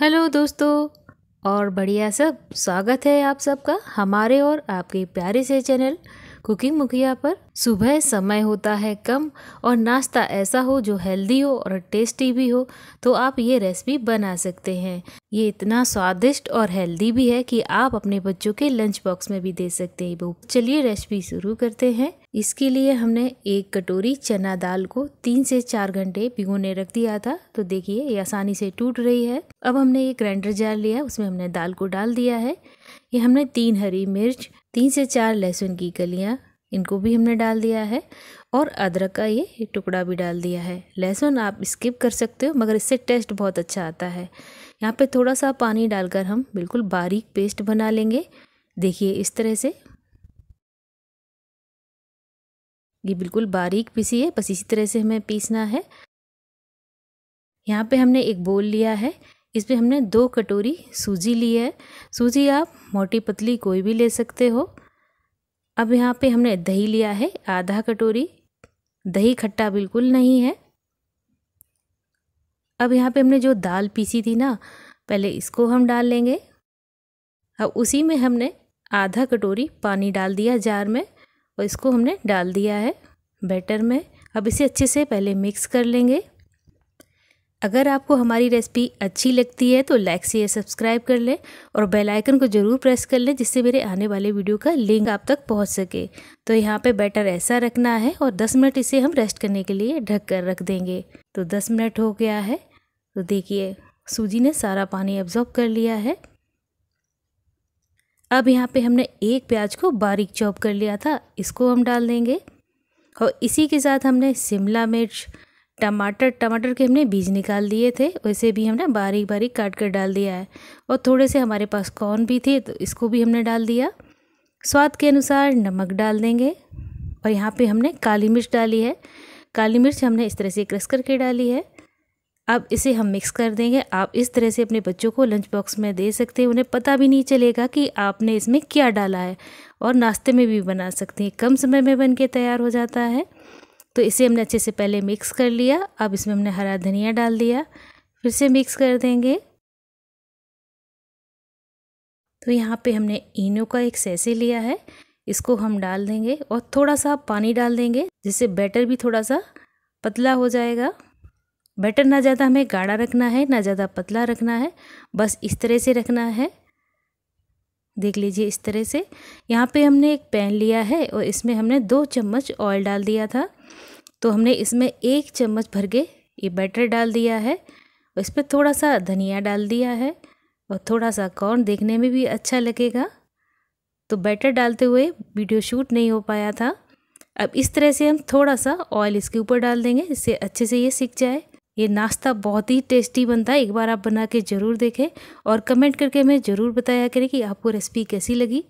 hello दोस्तों और बढ़िया सब स्वागत है आप सबका हमारे और आपके प्यारे से चैनल कुकिंग मुखिया पर सुबह समय होता है कम और नाश्ता ऐसा हो जो हेल्दी हो और टेस्टी भी हो तो आप ये रेसिपी बना सकते हैं ये इतना स्वादिष्ट और हेल्दी भी है कि आप अपने बच्चों के लंच बॉक्स में भी दे सकते हैं चलिए रेसिपी शुरू करते हैं इसके लिए हमने एक कटोरी चना दाल को तीन से चार घंटे भिगोने रख दिया था तो देखिए ये आसानी से टूट रही है अब हमने ये ग्राइंडर जार लिया उसमें हमने दाल को डाल दिया है ये हमने तीन हरी मिर्च तीन से चार लहसुन की कलियाँ इनको भी हमने डाल दिया है और अदरक का ये टुकड़ा भी डाल दिया है लहसुन आप स्किप कर सकते हो मगर इससे टेस्ट बहुत अच्छा आता है यहाँ पे थोड़ा सा पानी डालकर हम बिल्कुल बारीक पेस्ट बना लेंगे देखिए इस तरह से ये बिल्कुल बारीक पीसी है बस इसी तरह से हमें पीसना है यहाँ पे हमने एक बोल लिया है इस पर हमने दो कटोरी सूजी ली है सूजी आप मोटी पतली कोई भी ले सकते हो अब यहाँ पे हमने दही लिया है आधा कटोरी दही खट्टा बिल्कुल नहीं है अब यहाँ पे हमने जो दाल पीसी थी ना पहले इसको हम डाल लेंगे अब उसी में हमने आधा कटोरी पानी डाल दिया जार में और इसको हमने डाल दिया है बैटर में अब इसे अच्छे से पहले मिक्स कर लेंगे अगर आपको हमारी रेसिपी अच्छी लगती है तो लाइक से सब्सक्राइब कर लें और बेल आइकन को ज़रूर प्रेस कर लें जिससे मेरे आने वाले वीडियो का लिंक आप तक पहुंच सके तो यहाँ पे बैटर ऐसा रखना है और 10 मिनट इसे हम रेस्ट करने के लिए ढक कर रख देंगे तो 10 मिनट हो गया है तो देखिए सूजी ने सारा पानी एब्जॉर्ब कर लिया है अब यहाँ पे हमने एक प्याज को बारीक चॉप कर लिया था इसको हम डाल देंगे और इसी के साथ हमने शिमला मिर्च टमाटर टमाटर के हमने बीज निकाल दिए थे वैसे भी हमने बारीक बारीक काट कर डाल दिया है और थोड़े से हमारे पास कॉर्न भी थे तो इसको भी हमने डाल दिया स्वाद के अनुसार नमक डाल देंगे और यहाँ पे हमने काली मिर्च डाली है काली मिर्च हमने इस तरह से क्रश करके डाली है अब इसे हम मिक्स कर देंगे आप इस तरह से अपने बच्चों को लंच बॉक्स में दे सकते हैं उन्हें पता भी नहीं चलेगा कि आपने इसमें क्या डाला है और नाश्ते में भी बना सकते हैं कम समय में बन के तैयार हो जाता है तो इसे हमने अच्छे से पहले मिक्स कर लिया अब इसमें हमने हरा धनिया डाल दिया फिर से मिक्स कर देंगे तो यहाँ पे हमने इनो का एक सैसे लिया है इसको हम डाल देंगे और थोड़ा सा पानी डाल देंगे जिससे बैटर भी थोड़ा सा पतला हो जाएगा बैटर ना ज़्यादा हमें गाढ़ा रखना है ना ज़्यादा पतला रखना है बस इस तरह से रखना है देख लीजिए इस तरह से यहाँ पे हमने एक पैन लिया है और इसमें हमने दो चम्मच ऑयल डाल दिया था तो हमने इसमें एक चम्मच भर के ये बैटर डाल दिया है और इस पर थोड़ा सा धनिया डाल दिया है और थोड़ा सा कॉर्न देखने में भी अच्छा लगेगा तो बैटर डालते हुए वीडियो शूट नहीं हो पाया था अब इस तरह से हम थोड़ा सा ऑयल इसके ऊपर डाल देंगे इससे अच्छे से ये सीख जाए ये नाश्ता बहुत ही टेस्टी बनता है एक बार आप बना के ज़रूर देखें और कमेंट करके हमें ज़रूर बताया करें कि आपको रेसिपी कैसी लगी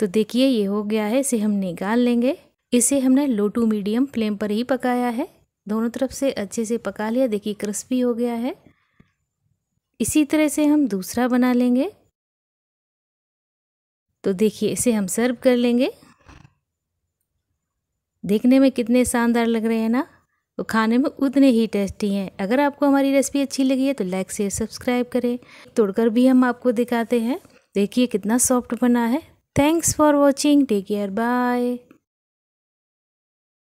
तो देखिए ये हो गया है इसे हम निकाल लेंगे इसे हमने लो टू मीडियम फ्लेम पर ही पकाया है दोनों तरफ से अच्छे से पका लिया देखिए क्रिस्पी हो गया है इसी तरह से हम दूसरा बना लेंगे तो देखिए इसे हम सर्व कर लेंगे देखने में कितने शानदार लग रहे हैं ना वो तो खाने में उतने ही टेस्टी हैं अगर आपको हमारी रेसिपी अच्छी लगी है तो लाइक शेयर सब्सक्राइब करें तोड़कर भी हम आपको दिखाते हैं देखिए कितना सॉफ्ट बना है thanks for watching take care bye